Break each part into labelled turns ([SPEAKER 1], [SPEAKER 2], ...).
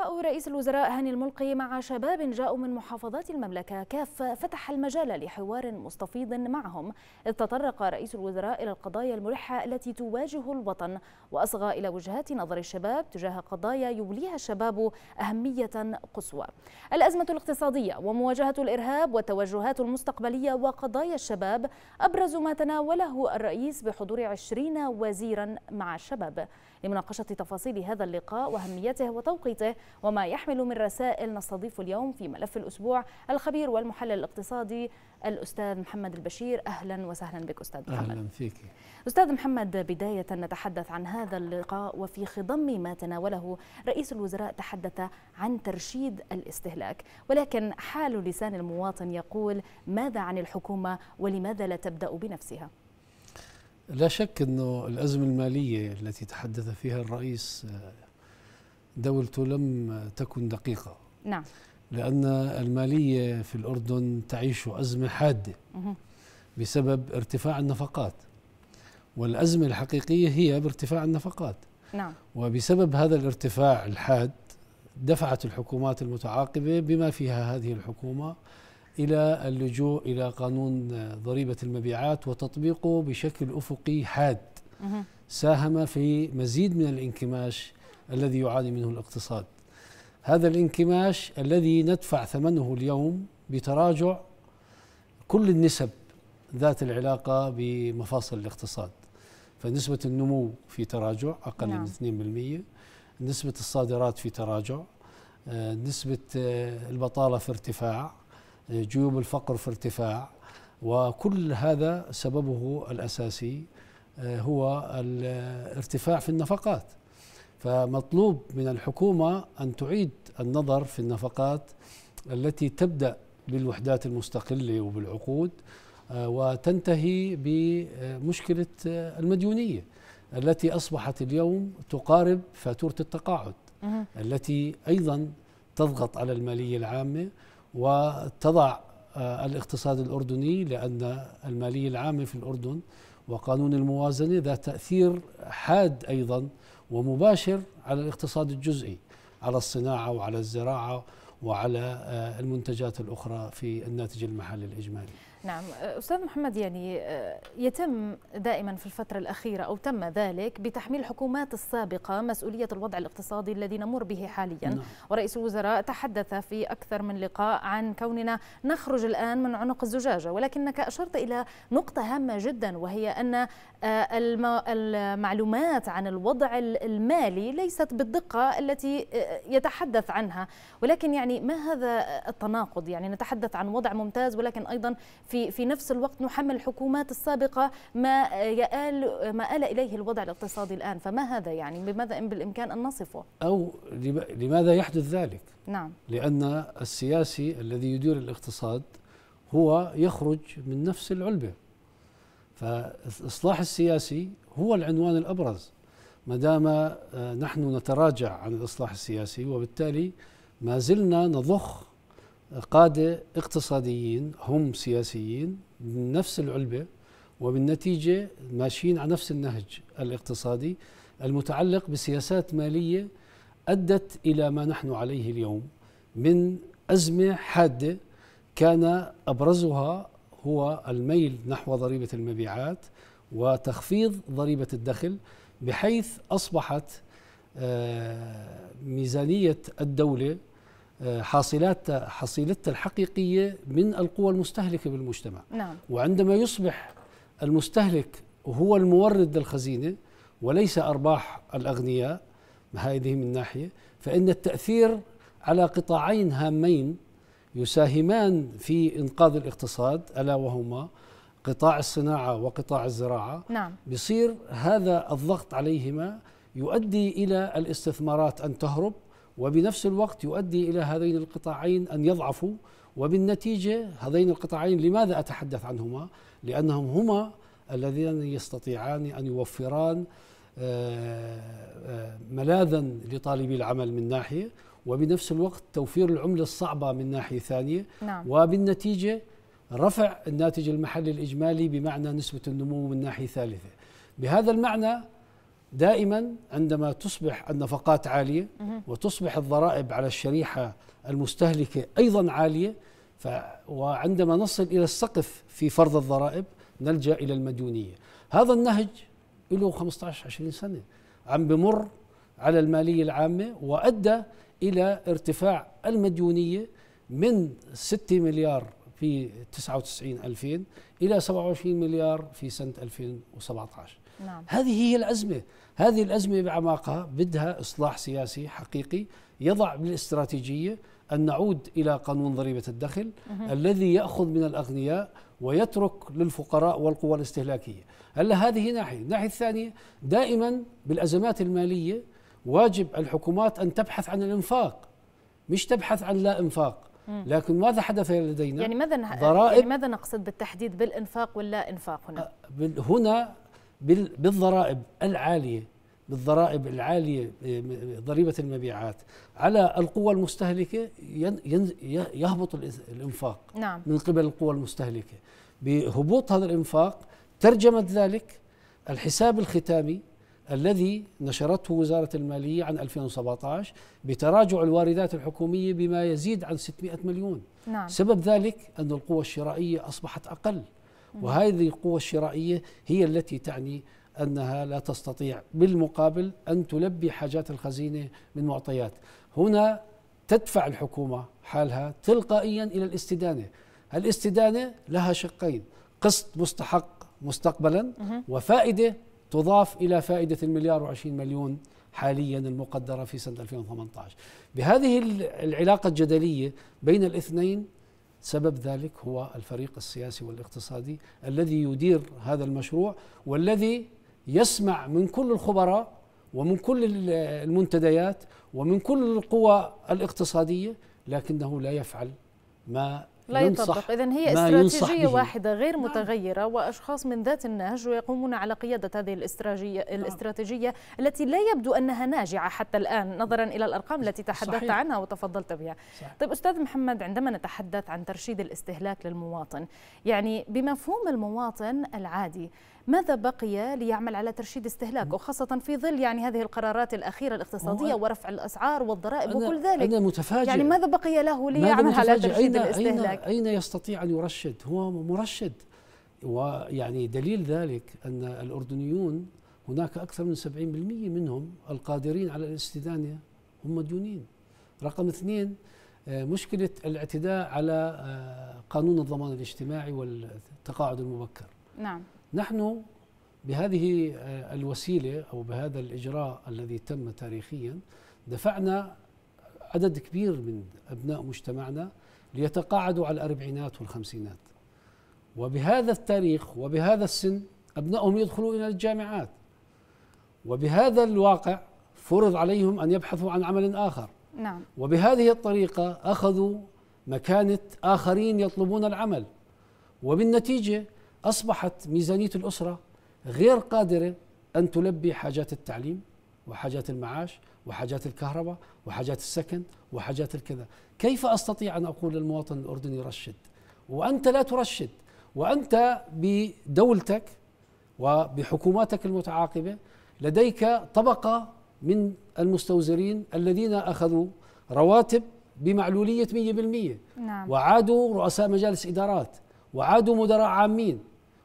[SPEAKER 1] لقاء رئيس الوزراء هاني الملقي مع شباب جاءوا من محافظات المملكة كافة فتح المجال لحوار مستفيض معهم إذ تطرق رئيس الوزراء إلى القضايا الملحة التي تواجه الوطن وأصغى إلى وجهات نظر الشباب تجاه قضايا يوليها الشباب أهمية قصوى الأزمة الاقتصادية ومواجهة الإرهاب والتوجهات المستقبلية وقضايا الشباب أبرز ما تناوله الرئيس بحضور عشرين وزيرا مع الشباب لمناقشة تفاصيل هذا اللقاء وأهميته وتوقيته وما يحمل من رسائل نستضيف اليوم في ملف الأسبوع الخبير والمحلل الاقتصادي الأستاذ محمد البشير أهلا وسهلا بك أستاذ محمد أهلا فيك أستاذ محمد بداية نتحدث عن هذا اللقاء وفي خضم ما تناوله رئيس الوزراء تحدث عن ترشيد الاستهلاك ولكن حال لسان المواطن يقول ماذا عن الحكومة ولماذا لا تبدأ بنفسها؟
[SPEAKER 2] لا شك أنه الأزمة المالية التي تحدث فيها الرئيس دولته لم تكن دقيقة نعم لأن المالية في الأردن تعيش أزمة حادة بسبب ارتفاع النفقات والأزمة الحقيقية هي بارتفاع النفقات نعم وبسبب هذا الارتفاع الحاد دفعت الحكومات المتعاقبة بما فيها هذه الحكومة إلى اللجوء إلى قانون ضريبة المبيعات وتطبيقه بشكل أفقي حاد ساهم في مزيد من الانكماش الذي يعاني منه الاقتصاد هذا الانكماش الذي ندفع ثمنه اليوم بتراجع كل النسب ذات العلاقة بمفاصل الاقتصاد فنسبة النمو في تراجع أقل نعم. من 2% نسبة الصادرات في تراجع آه، نسبة آه، البطالة في ارتفاع آه، جيوب الفقر في ارتفاع وكل هذا سببه الأساسي هو الارتفاع في النفقات فمطلوب من الحكومة أن تعيد النظر في النفقات التي تبدأ بالوحدات المستقلة وبالعقود آه، وتنتهي بمشكلة آه، المديونية التي أصبحت اليوم تقارب فاتورة التقاعد التي أيضا تضغط على المالية العامة وتضع آه، الاقتصاد الأردني لأن المالية العامة في الأردن وقانون الموازنة ذا تأثير حاد أيضا ومباشر على الاقتصاد الجزئي على الصناعه وعلى الزراعه وعلى آه، المنتجات الاخرى في الناتج المحلي الاجمالي
[SPEAKER 1] نعم أه، أستاذ محمد يعني أه، يتم دائما في الفترة الأخيرة أو تم ذلك بتحميل الحكومات السابقة مسؤولية الوضع الاقتصادي الذي نمر به حاليا نعم. ورئيس الوزراء تحدث في أكثر من لقاء عن كوننا نخرج الآن من عنق الزجاجة ولكنك أشرت إلى نقطة هامة جدا وهي أن أه، المعلومات عن الوضع المالي ليست بالدقة التي يتحدث عنها ولكن يعني ما هذا التناقض يعني نتحدث عن وضع ممتاز ولكن أيضا في في نفس الوقت نحمل الحكومات السابقه ما يآل ما آل اليه الوضع الاقتصادي الان فما هذا يعني بماذا ان بالامكان ان نصفه
[SPEAKER 2] او لماذا يحدث ذلك نعم لان السياسي الذي يدير الاقتصاد هو يخرج من نفس العلبه فالاصلاح السياسي هو العنوان الابرز ما دام آه، نحن نتراجع عن الاصلاح السياسي وبالتالي ما زلنا نضخ قادة اقتصاديين هم سياسيين من نفس العلبة وبالنتيجة ماشيين على نفس النهج الاقتصادي المتعلق بسياسات مالية أدت إلى ما نحن عليه اليوم من أزمة حادة كان أبرزها هو الميل نحو ضريبة المبيعات وتخفيض ضريبة الدخل بحيث أصبحت آه، ميزانية الدولة حاصلات حصيلتها الحقيقية من القوى المستهلكة بالمجتمع نعم. وعندما يصبح المستهلك هو المورد للخزينة وليس أرباح الأغنياء هذه من ناحية فإن التأثير على قطاعين هامين يساهمان في إنقاذ الاقتصاد ألا وهما قطاع الصناعة وقطاع الزراعة نعم. بصير هذا الضغط عليهما يؤدي إلى الاستثمارات أن تهرب وبنفس الوقت يؤدي إلى هذين القطاعين أن يضعفوا وبالنتيجة هذين القطاعين لماذا أتحدث عنهما؟ لأنهم هما الذين يستطيعان أن يوفران آه، آه، ملاذا لطالبي العمل من ناحية وبنفس الوقت توفير العملة الصعبة من ناحية ثانية نعم. وبالنتيجة رفع الناتج المحلي الإجمالي بمعنى نسبة النمو من ناحية ثالثة بهذا المعنى دائما عندما تصبح النفقات عالية وتصبح الضرائب على الشريحة المستهلكة أيضا عالية ف وعندما نصل إلى السقف في فرض الضرائب نلجأ إلى المديونية هذا النهج له 15-20 سنة عم بمر على المالية العامة وأدى إلى ارتفاع المديونية من 6 مليار في 99 2000 إلى 27 مليار في سنة 2017 نعم. هذه هي الأزمة هذه الأزمة بأعماقها بدها إصلاح سياسي حقيقي يضع بالاستراتيجية أن نعود إلى قانون ضريبة الدخل مه. الذي يأخذ من الأغنياء ويترك للفقراء والقوى الاستهلاكية هلا هذه ناحية الناحية الثانية دائما بالأزمات المالية واجب الحكومات أن تبحث عن الإنفاق مش تبحث عن لا إنفاق لكن ماذا حدث لدينا يعني ماذا ضرائب يعني
[SPEAKER 1] ماذا نقصد بالتحديد بالإنفاق واللا إنفاق
[SPEAKER 2] هنا هنا بالضرائب العاليه بالضرائب العاليه آه، آه، ضريبه المبيعات على القوى المستهلكه يهبط الانفاق نعم. من قبل القوى المستهلكه بهبوط هذا الانفاق ترجمت ذلك الحساب الختامي الذي نشرته وزارة المالية عن 2017 بتراجع الواردات الحكومية بما يزيد عن 600 مليون نعم. سبب ذلك أن القوى الشرائية أصبحت أقل وهذه القوة الشرائية هي التي تعني أنها لا تستطيع بالمقابل أن تلبي حاجات الخزينة من معطيات هنا تدفع الحكومة حالها تلقائيا إلى الاستدانة الاستدانة لها شقين قسط مستحق مستقبلا وفائدة تضاف إلى فائدة المليار وعشرين مليون حاليا المقدرة في سنة 2018 بهذه العلاقة الجدلية بين الاثنين سبب ذلك هو الفريق السياسي والاقتصادي الذي يدير هذا المشروع والذي يسمع من كل الخبراء ومن كل المنتديات ومن كل القوى الاقتصاديه لكنه لا يفعل ما لا يطبق إذا هي استراتيجية واحدة
[SPEAKER 1] غير نعم. متغيرة وأشخاص من ذات النهج ويقومون على قيادة هذه الاستراتيجية, نعم. الاستراتيجية التي لا يبدو أنها ناجعة حتى الآن نظرا إلى الأرقام التي تحدثت صحيح. عنها وتفضلت بها صحيح. طيب أستاذ محمد عندما نتحدث عن ترشيد الاستهلاك للمواطن يعني بمفهوم المواطن العادي ماذا بقي ليعمل على ترشيد استهلاكه نعم. خاصة في ظل يعني هذه القرارات الأخيرة الاقتصادية ورفع الأسعار والضرائب وكل ذلك أنا
[SPEAKER 2] متفاجئ يعني ماذا بقي له ليعمل على ترشيد أين الاستهلاك أين يستطيع أن يرشد هو مرشد ويعني دليل ذلك أن الأردنيون هناك أكثر من 70% منهم القادرين على الاستدانة هم مديونين رقم اثنين آه، مشكلة الاعتداء على آه، قانون الضمان الاجتماعي والتقاعد المبكر نعم نحن بهذه آه، الوسيلة أو بهذا الإجراء الذي تم تاريخيا دفعنا عدد كبير من أبناء مجتمعنا ليتقاعدوا على الأربعينات والخمسينات وبهذا التاريخ وبهذا السن أبنائهم يدخلون إلى الجامعات وبهذا الواقع فرض عليهم أن يبحثوا عن عمل آخر نعم. وبهذه الطريقة أخذوا مكانة آخرين يطلبون العمل وبالنتيجة أصبحت ميزانية الأسرة غير قادرة أن تلبي حاجات التعليم وحاجات المعاش وحاجات الكهرباء وحاجات السكن وحاجات الكذا كيف أستطيع أن أقول للمواطن الأردني رشد وأنت لا ترشد وأنت بدولتك وبحكوماتك المتعاقبة لديك طبقة من المستوزرين الذين أخذوا رواتب بمعلولية 100% نعم. وعادوا رؤساء مجالس إدارات وعادوا مدراء عامين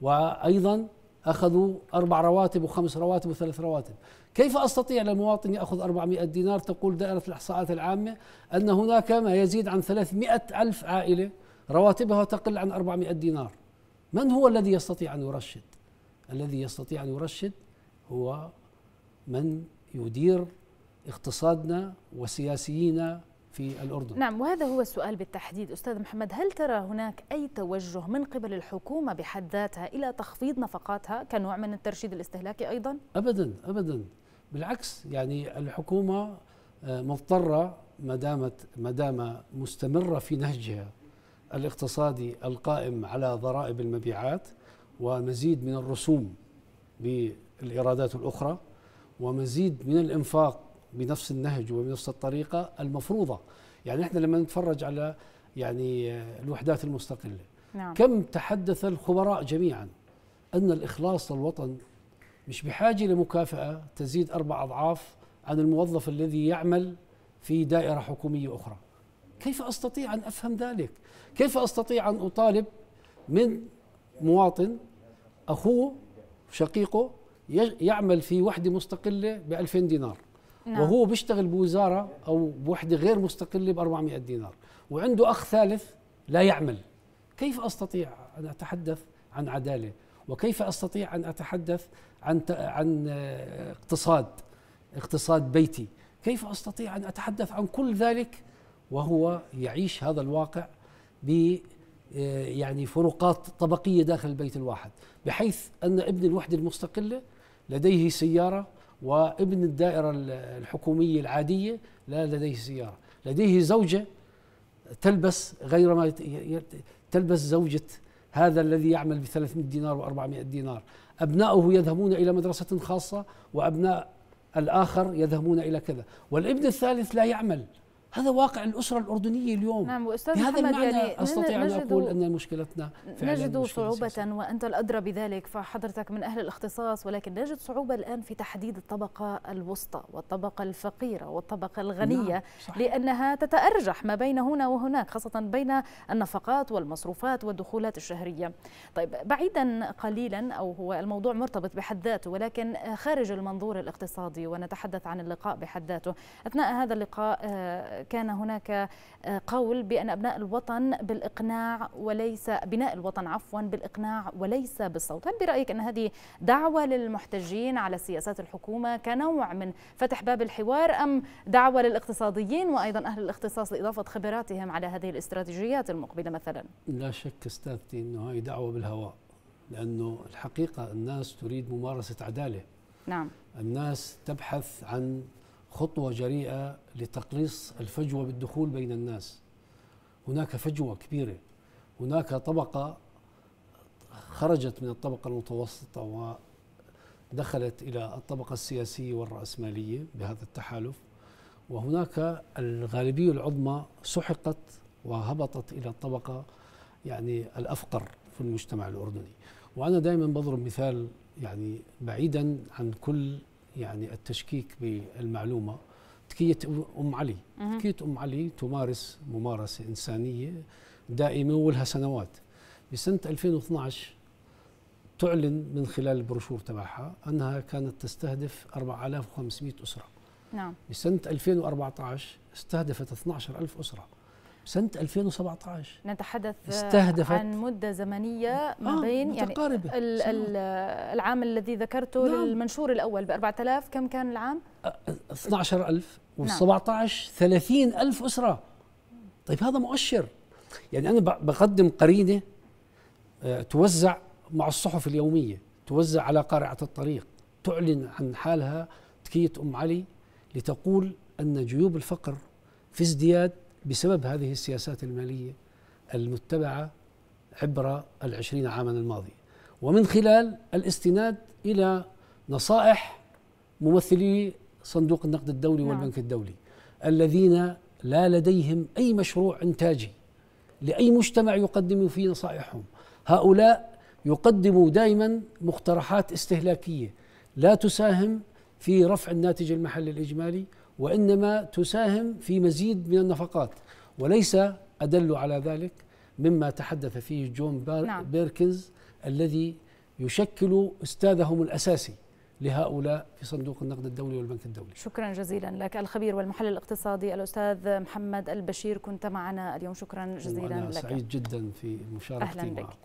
[SPEAKER 2] وأيضا أخذوا أربع رواتب وخمس رواتب وثلاث رواتب كيف أستطيع للمواطن يأخذ 400 دينار تقول دائرة الإحصاءات العامة أن هناك ما يزيد عن 300 ألف عائلة رواتبها تقل عن 400 دينار من هو الذي يستطيع أن يرشد الذي يستطيع أن يرشد هو من يدير اقتصادنا وسياسيينا في الأردن
[SPEAKER 1] نعم وهذا هو السؤال بالتحديد أستاذ محمد هل ترى هناك أي توجه من قبل الحكومة بحد ذاتها إلى تخفيض نفقاتها كنوع من الترشيد الاستهلاكي أيضا؟
[SPEAKER 2] أبدا أبدا بالعكس يعني الحكومة آه، مضطرة ما دامت ما دام مستمرة في نهجها الاقتصادي القائم على ضرائب المبيعات ومزيد من الرسوم بالإيرادات الأخرى ومزيد من الإنفاق بنفس النهج وبنفس الطريقه المفروضه يعني احنا لما نتفرج على يعني الوحدات المستقله نعم. كم تحدث الخبراء جميعا ان الاخلاص للوطن مش بحاجه لمكافاه تزيد اربع اضعاف عن الموظف الذي يعمل في دائره حكوميه اخرى كيف استطيع ان افهم ذلك كيف استطيع ان اطالب من مواطن اخوه شقيقه يعمل في وحده مستقله بألفين 2000 دينار نعم. وهو بيشتغل بوزاره او بوحده غير مستقله ب 400 دينار وعنده اخ ثالث لا يعمل كيف استطيع ان اتحدث عن عداله وكيف استطيع ان اتحدث عن عن اقتصاد اقتصاد بيتي كيف استطيع ان اتحدث عن كل ذلك وهو يعيش هذا الواقع ب يعني فروقات طبقيه داخل البيت الواحد بحيث ان ابن الوحده المستقله لديه سياره وابن الدائرة الحكومية العادية لا لديه سيارة لديه زوجة تلبس غير ما تلبس زوجة هذا الذي يعمل ب 300 دينار و400 دينار أبناؤه يذهبون إلى مدرسة خاصة وأبناء الآخر يذهبون إلى كذا والابن الثالث لا يعمل هذا واقع الأسرة الأردنية اليوم نعم
[SPEAKER 1] وأستاذ بهذا محمد المعنى يعني أستطيع أن أقول
[SPEAKER 2] أن مشكلتنا فعلا نجد صعوبة سياسية.
[SPEAKER 1] وأنت الأدرى بذلك فحضرتك من أهل الاختصاص ولكن نجد صعوبة الآن في تحديد الطبقة الوسطى والطبقة الفقيرة والطبقة الغنية نعم لأنها تتأرجح ما بين هنا وهناك خاصة بين النفقات والمصروفات والدخولات الشهرية طيب بعيدا قليلا أو هو الموضوع مرتبط بحد ذاته ولكن خارج المنظور الاقتصادي ونتحدث عن اللقاء بحد ذاته أثناء هذا اللقاء آه، كان هناك آه، قول بأن أبناء الوطن بالإقناع وليس بناء الوطن عفوا بالإقناع وليس بالصوت هل برأيك أن هذه دعوة للمحتجين على سياسات الحكومة كنوع من فتح باب الحوار أم دعوة للاقتصاديين وأيضا أهل الاختصاص لإضافة خبراتهم على هذه الاستراتيجيات المقبلة مثلا
[SPEAKER 2] لا شك استاذتي أنه هي دعوة بالهواء لأنه الحقيقة الناس تريد ممارسة عدالة نعم الناس تبحث عن خطوة جريئة لتقليص الفجوة بالدخول بين الناس هناك فجوة كبيرة هناك طبقة خرجت من الطبقة المتوسطة ودخلت إلى الطبقة السياسية والرأسمالية بهذا التحالف وهناك الغالبية العظمى سحقت وهبطت إلى الطبقة يعني الأفقر في المجتمع الأردني وأنا دائما بضرب مثال يعني بعيدا عن كل يعني التشكيك بالمعلومه تكية أم علي تكية أم علي تمارس ممارسة إنسانية دائمة ولها سنوات بسنة 2012 تعلن من خلال البروشور تبعها أنها كانت تستهدف 4500 أسرة نعم بسنة 2014 استهدفت 12000 أسرة سنة 2017
[SPEAKER 1] نتحدث استهدفت عن مدة زمنية ما آه، بين آه يعني الـ الـ العام الذي ذكرته نعم. المنشور الأول ب 4000 كم كان العام؟
[SPEAKER 2] 12000 وال 17 30000 أسرة طيب هذا مؤشر يعني أنا بقدم قرينة أه، توزع مع الصحف اليومية توزع على قارعة الطريق تعلن عن حالها تكية أم علي لتقول أن جيوب الفقر في ازدياد بسبب هذه السياسات المالية المتبعة عبر العشرين عاما الماضية ومن خلال الاستناد إلى نصائح ممثلي صندوق النقد الدولي نعم. والبنك الدولي الذين لا لديهم أي مشروع إنتاجي لأي مجتمع يقدموا فيه نصائحهم هؤلاء يقدموا دائما مقترحات استهلاكية لا تساهم في رفع الناتج المحلي الإجمالي وإنما تساهم في مزيد من النفقات وليس أدل على ذلك مما تحدث فيه جون بار نعم. بيركنز الذي يشكل أستاذهم الأساسي لهؤلاء في صندوق النقد الدولي والبنك الدولي
[SPEAKER 1] شكرا جزيلا لك الخبير والمحلل الاقتصادي الأستاذ محمد البشير كنت معنا اليوم شكرا جزيلا أنا لك سعيد
[SPEAKER 2] جدا في مشاركتي أهلا بك